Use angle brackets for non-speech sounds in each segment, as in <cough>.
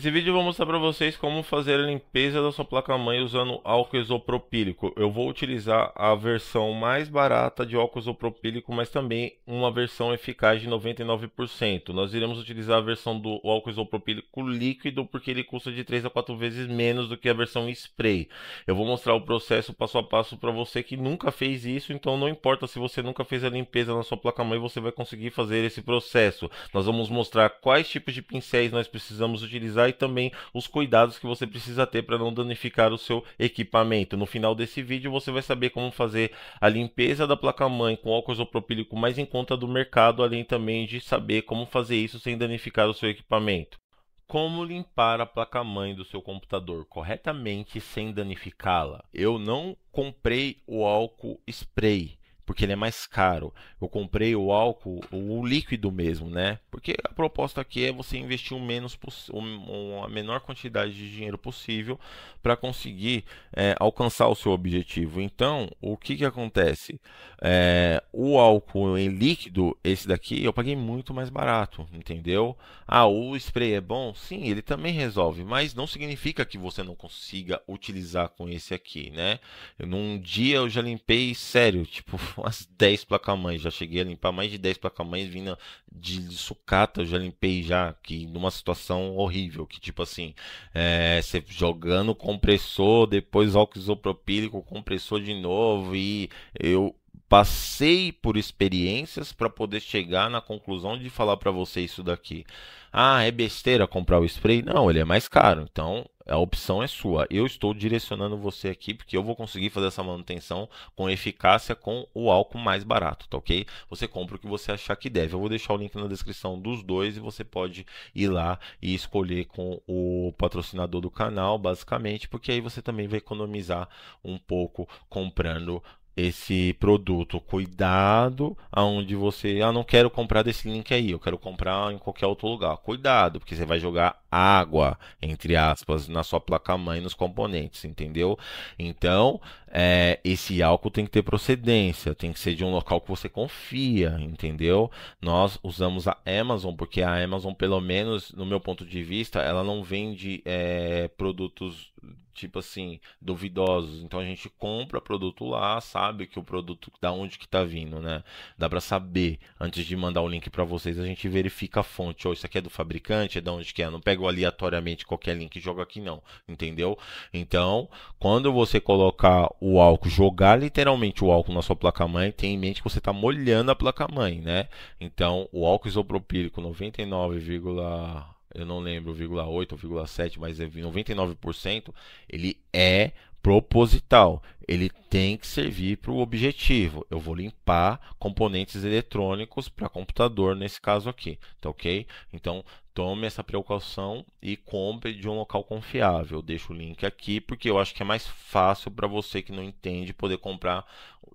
Nesse vídeo eu vou mostrar para vocês como fazer a limpeza da sua placa-mãe usando álcool isopropílico. Eu vou utilizar a versão mais barata de álcool isopropílico, mas também uma versão eficaz de 99%. Nós iremos utilizar a versão do álcool isopropílico líquido, porque ele custa de 3 a 4 vezes menos do que a versão spray. Eu vou mostrar o processo passo a passo para você que nunca fez isso, então não importa se você nunca fez a limpeza na sua placa-mãe, você vai conseguir fazer esse processo. Nós vamos mostrar quais tipos de pincéis nós precisamos utilizar e também os cuidados que você precisa ter para não danificar o seu equipamento. No final desse vídeo você vai saber como fazer a limpeza da placa-mãe com álcool isopropílico mais em conta do mercado, além também de saber como fazer isso sem danificar o seu equipamento como limpar a placa-mãe do seu computador corretamente sem danificá-la. Eu não comprei o álcool spray porque ele é mais caro. Eu comprei o álcool, o líquido mesmo, né? Porque a proposta aqui é você investir o menos a menor quantidade de dinheiro possível para conseguir é, alcançar o seu objetivo. Então, o que, que acontece? É, o álcool em líquido, esse daqui, eu paguei muito mais barato, entendeu? Ah, o spray é bom? Sim, ele também resolve, mas não significa que você não consiga utilizar com esse aqui, né? Eu, num dia eu já limpei sério, tipo <laughs> umas as 10 placas-mães. Já cheguei a limpar mais de 10 placas-mães vindo de, sucata. Eu já limpei já, que numa situação horrível. Que tipo assim, é, você jogando compressor, depois álcool isopropílico, compressor de novo. E eu passei por experiências para poder chegar na conclusão de falar para você isso daqui. Ah, é besteira comprar o spray? Não, ele é mais caro. Então, a opção é sua. Eu estou direcionando você aqui porque eu vou conseguir fazer essa manutenção com eficácia com o álcool mais barato, tá ok? Você compra o que você achar que deve. Eu vou deixar o link na descrição dos dois e você pode ir lá e escolher com o patrocinador do canal, basicamente, porque aí você também vai economizar um pouco comprando esse produto, cuidado aonde você, ah, não quero comprar desse link aí, eu quero comprar em qualquer outro lugar. Cuidado, porque você vai jogar água, entre aspas, na sua placa-mãe, nos componentes, entendeu? Então, é, esse álcool tem que ter procedência, tem que ser de um local que você confia, entendeu? Nós usamos a Amazon, porque a Amazon, pelo menos no meu ponto de vista, ela não vende é, produtos tipo assim, duvidosos. Então a gente compra produto lá, sabe que o produto da onde que tá vindo, né? Dá para saber antes de mandar o link para vocês, a gente verifica a fonte, ou oh, isso aqui é do fabricante, é da onde que é, não pego aleatoriamente qualquer link e jogo aqui não, entendeu? Então, quando você colocar o álcool, jogar literalmente o álcool na sua placa mãe, tem em mente que você tá molhando a placa mãe, né? Então, o álcool isopropílico 99, eu não lembro, 0,8 ou 0,7, mas é 99%, ele é proposital. Ele tem que servir para o objetivo. Eu vou limpar componentes eletrônicos para computador nesse caso aqui, tá ok? Então, tome essa precaução e compre de um local confiável. Eu deixo o link aqui porque eu acho que é mais fácil para você que não entende poder comprar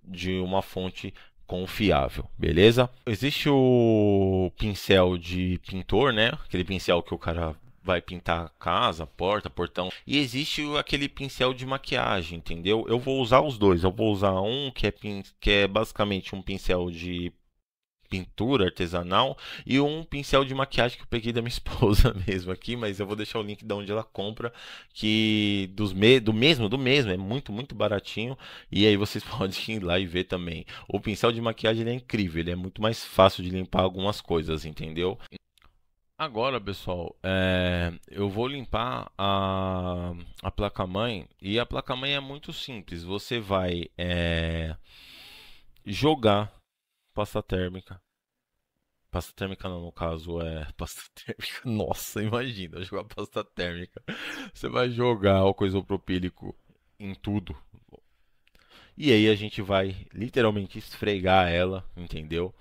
de uma fonte confiável, beleza? Existe o pincel de pintor, né? Aquele pincel que o cara vai pintar casa, porta, portão. E existe aquele pincel de maquiagem, entendeu? Eu vou usar os dois. Eu vou usar um que é, que é basicamente um pincel de pintura artesanal e um pincel de maquiagem que eu peguei da minha <laughs> esposa mesmo aqui, mas eu vou deixar o link de onde ela compra, que dos me, do mesmo, do mesmo, é muito, muito baratinho. E aí vocês <laughs> podem ir lá e ver também. O pincel de maquiagem é incrível, ele é muito mais fácil de limpar algumas coisas, entendeu? Agora, pessoal, é, eu vou limpar a, a placa-mãe e a placa-mãe é muito simples. Você vai é, jogar pasta térmica Pasta térmica não, no caso é <laughs> pasta térmica. Nossa, imagina jogar pasta térmica. Você vai jogar o isopropílico em tudo. E aí a gente vai literalmente esfregar ela, entendeu?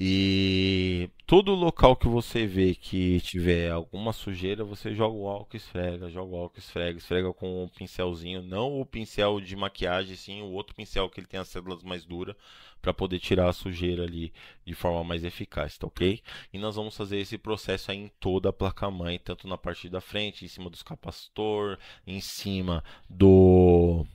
E todo local que você vê que tiver alguma sujeira, você joga o álcool, esfrega, joga o álcool, esfrega, esfrega com um pincelzinho, não o pincel de maquiagem, sim o outro pincel que ele tem as células mais duras para poder tirar a sujeira ali de forma mais eficaz, tá ok? E nós vamos fazer esse processo aí em toda a placa-mãe, tanto na parte da frente, em cima dos capacitor, em cima do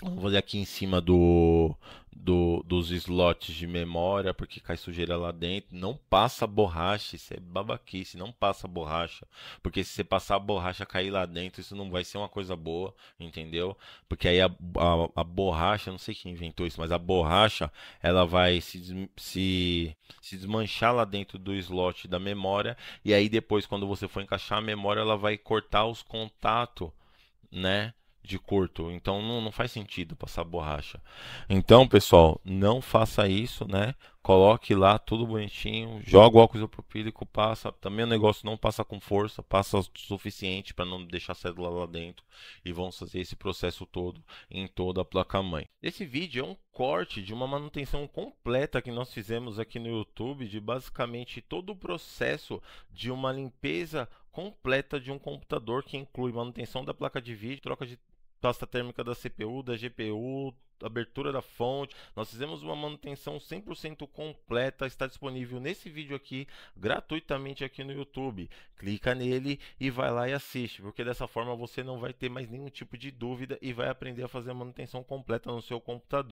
Vou fazer aqui em cima do, do, dos slots de memória, porque cai sujeira lá dentro. Não passa borracha, isso é babaquice, não passa borracha. Porque se você passar a borracha cair lá dentro, isso não vai ser uma coisa boa, entendeu? Porque aí a, a, a borracha, não sei quem inventou isso, mas a borracha, ela vai se, se, se desmanchar lá dentro do slot da memória. E aí depois, quando você for encaixar a memória, ela vai cortar os contatos, né? de curto, então não, não faz sentido passar borracha. Então, pessoal, não faça isso, né? coloque lá tudo bonitinho, joga o álcool isopropílico, passa, também o negócio não passa com força, passa o suficiente para não deixar a lá dentro e vamos fazer esse processo todo em toda a placa mãe. Esse vídeo é um corte de uma manutenção completa que nós fizemos aqui no YouTube de basicamente todo o processo de uma limpeza completa de um computador que inclui manutenção da placa de vídeo, troca de pasta térmica da CPU, da GPU, abertura da fonte. Nós fizemos uma manutenção 100% completa, está disponível nesse vídeo aqui gratuitamente aqui no YouTube. Clica nele e vai lá e assiste, porque dessa forma você não vai ter mais nenhum tipo de dúvida e vai aprender a fazer a manutenção completa no seu computador.